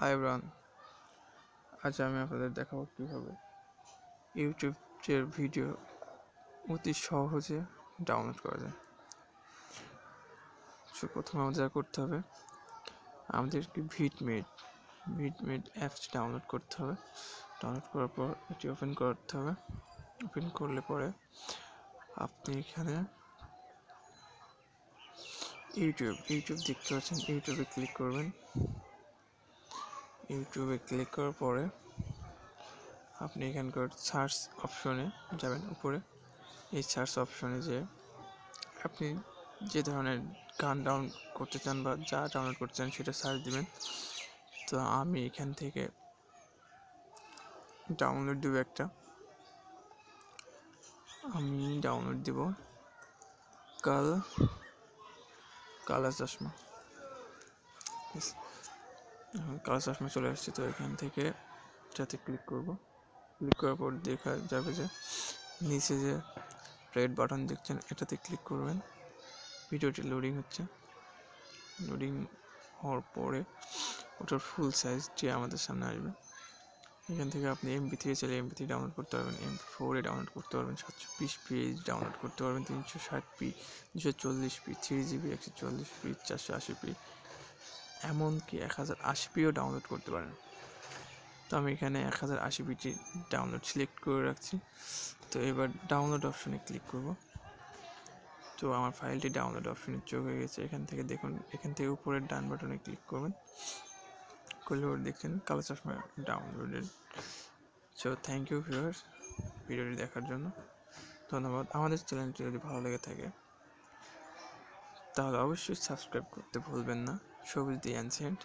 High bran আজ আমি আপনাদের দেখাবো কীভাবে ইউটিউবের ভিডিও অতি সহজে ডাউনলোড করা যায় সো প্রথমে আমাদের যা করতে হবে আমাদের আমাদেরকে ভিটমেড ভিটমেড অ্যাপস ডাউনলোড করতে হবে ডাউনলোড করার পর এটি ওপেন করতে হবে ওপেন করলে পরে আপনি এখানে ইউটিউব ইউটিউব দেখতে পাচ্ছেন ইউটিউবে ক্লিক করবেন ইউটিউবে ক্লিক করার পরে আপনি এখানকার সার্চ অপশনে যাবেন উপরে এই সার্চ অপশনে যে আপনি যে ধরনের গান ডাউনলোড করতে চান বা যা ডাউনলোড করতে চান সেটা সার্চ দেবেন তো আমি এখান থেকে ডাউনলোড দেবো একটা আমি ডাউনলোড দেব কাল কালা চশমা কাজ আসমে চলে আসছি তো এখান থেকে যাতে ক্লিক করব ক্লিক করার পর দেখা যাবে যে নিচে যে রেড বাটন দেখছেন এটাতে ক্লিক করবেন ভিডিওটি লোডিং হচ্ছে লোডিং হওয়ার পরে ওটার ফুল সাইজটি আমাদের সামনে আসবে এখান থেকে আপনি এমপি থেকে চাইলে এমপি থ্রি ডাউনলোড করতে পারবেন এমপি ফোরে ডাউনলোড করতে পারবেন সাতশো পিস পিএইচ ডাউনলোড করতে পারবেন তিনশো ষাট পি দুশো চল্লিশ পি থ্রি জিবি একশো চল্লিশ পি চারশো আশি পি এমনকি এক হাজার আশিপিও ডাউনলোড করতে পারেন তো আমি এখানে এক হাজার আশিপিটি ডাউনলোড সিলেক্ট করে রাখছি তো এবার ডাউনলোড অপশনে ক্লিক করব তো আমার ফাইলটি ডাউনলোড অপশনে চোখ হয়ে গেছে এখান থেকে দেখুন এখান থেকে উপরের ডান বাটনে ক্লিক করবেন করলে ওর দেখছেন কালো চশমা downloaded so thank you viewers ভিডিওটি দেখার জন্য ধন্যবাদ আমাদের চ্যানেলটি যদি ভালো লেগে থাকে তাহলে অবশ্যই সাবস্ক্রাইব করতে ভুলবেন না show with the answer.